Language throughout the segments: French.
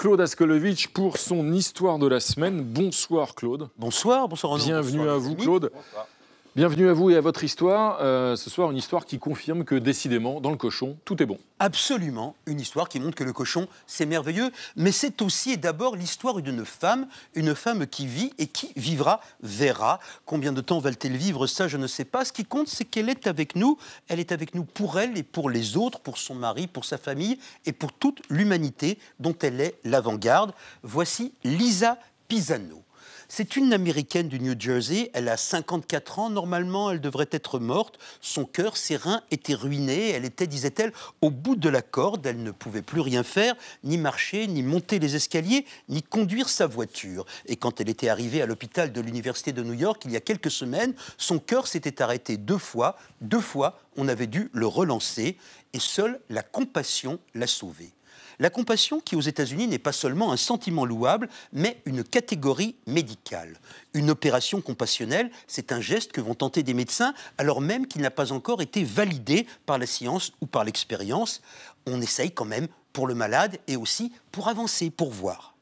Claude Askolovitch pour son histoire de la semaine. Bonsoir Claude. Bonsoir, bonsoir. Bienvenue à vous Claude. Bienvenue à vous et à votre histoire. Euh, ce soir, une histoire qui confirme que décidément, dans le cochon, tout est bon. Absolument, une histoire qui montre que le cochon, c'est merveilleux, mais c'est aussi et d'abord l'histoire d'une femme, une femme qui vit et qui vivra, verra. Combien de temps va-t-elle vivre Ça, je ne sais pas. Ce qui compte, c'est qu'elle est avec nous. Elle est avec nous pour elle et pour les autres, pour son mari, pour sa famille et pour toute l'humanité dont elle est l'avant-garde. Voici Lisa Pisano. C'est une Américaine du New Jersey. Elle a 54 ans. Normalement, elle devrait être morte. Son cœur, ses reins étaient ruinés. Elle était, disait-elle, au bout de la corde. Elle ne pouvait plus rien faire, ni marcher, ni monter les escaliers, ni conduire sa voiture. Et quand elle était arrivée à l'hôpital de l'Université de New York il y a quelques semaines, son cœur s'était arrêté deux fois. Deux fois, on avait dû le relancer. Et seule la compassion l'a sauvée. La compassion, qui aux États-Unis n'est pas seulement un sentiment louable, mais une catégorie médicale. Une opération compassionnelle, c'est un geste que vont tenter des médecins alors même qu'il n'a pas encore été validé par la science ou par l'expérience. On essaye quand même pour le malade et aussi pour avancer, pour voir.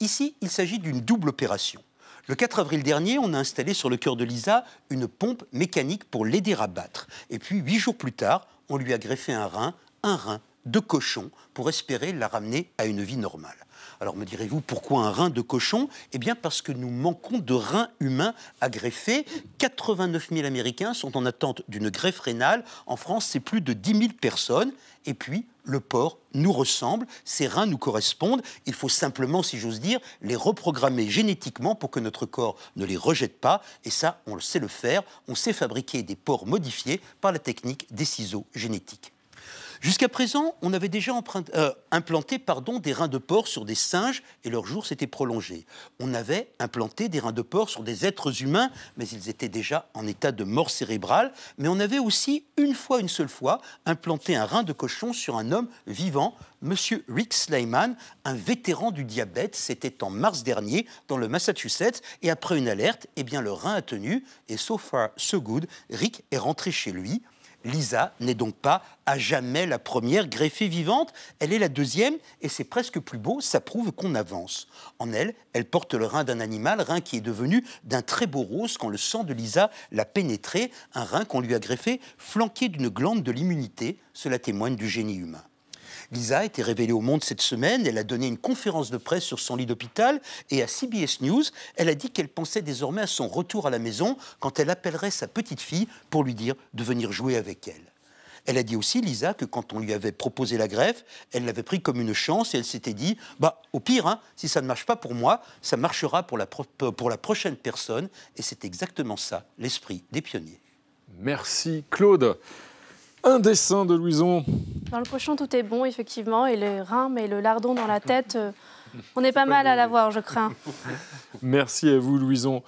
Ici, il s'agit d'une double opération. Le 4 avril dernier, on a installé sur le cœur de Lisa une pompe mécanique pour l'aider à battre. Et puis, huit jours plus tard, on lui a greffé un rein, un rein de cochon pour espérer la ramener à une vie normale. Alors me direz-vous, pourquoi un rein de cochon Eh bien parce que nous manquons de reins humains à greffer. 89 000 Américains sont en attente d'une greffe rénale. En France, c'est plus de 10 000 personnes. Et puis, le porc nous ressemble, ses reins nous correspondent. Il faut simplement, si j'ose dire, les reprogrammer génétiquement pour que notre corps ne les rejette pas. Et ça, on sait le faire. On sait fabriquer des porcs modifiés par la technique des ciseaux génétiques. Jusqu'à présent, on avait déjà euh, implanté pardon, des reins de porc sur des singes et leur jours s'était prolongé. On avait implanté des reins de porc sur des êtres humains, mais ils étaient déjà en état de mort cérébrale. Mais on avait aussi, une fois, une seule fois, implanté un rein de cochon sur un homme vivant, M. Rick Sleiman, un vétéran du diabète. C'était en mars dernier dans le Massachusetts. Et après une alerte, eh bien, le rein a tenu. Et so far, so good, Rick est rentré chez lui. Lisa n'est donc pas à jamais la première greffée vivante, elle est la deuxième et c'est presque plus beau, ça prouve qu'on avance. En elle, elle porte le rein d'un animal, rein qui est devenu d'un très beau rose quand le sang de Lisa l'a pénétré, un rein qu'on lui a greffé flanqué d'une glande de l'immunité, cela témoigne du génie humain. Lisa a été révélée au monde cette semaine. Elle a donné une conférence de presse sur son lit d'hôpital et à CBS News, elle a dit qu'elle pensait désormais à son retour à la maison quand elle appellerait sa petite fille pour lui dire de venir jouer avec elle. Elle a dit aussi, Lisa, que quand on lui avait proposé la greffe, elle l'avait pris comme une chance et elle s'était dit, bah, au pire, hein, si ça ne marche pas pour moi, ça marchera pour la prochaine personne. Et c'est exactement ça, l'esprit des pionniers. Merci Claude. Un dessin de Louison. Dans le cochon, tout est bon, effectivement, et les reins, mais le lardon dans la tête, euh, on est pas mal à l'avoir, je crains. Merci à vous, Louison.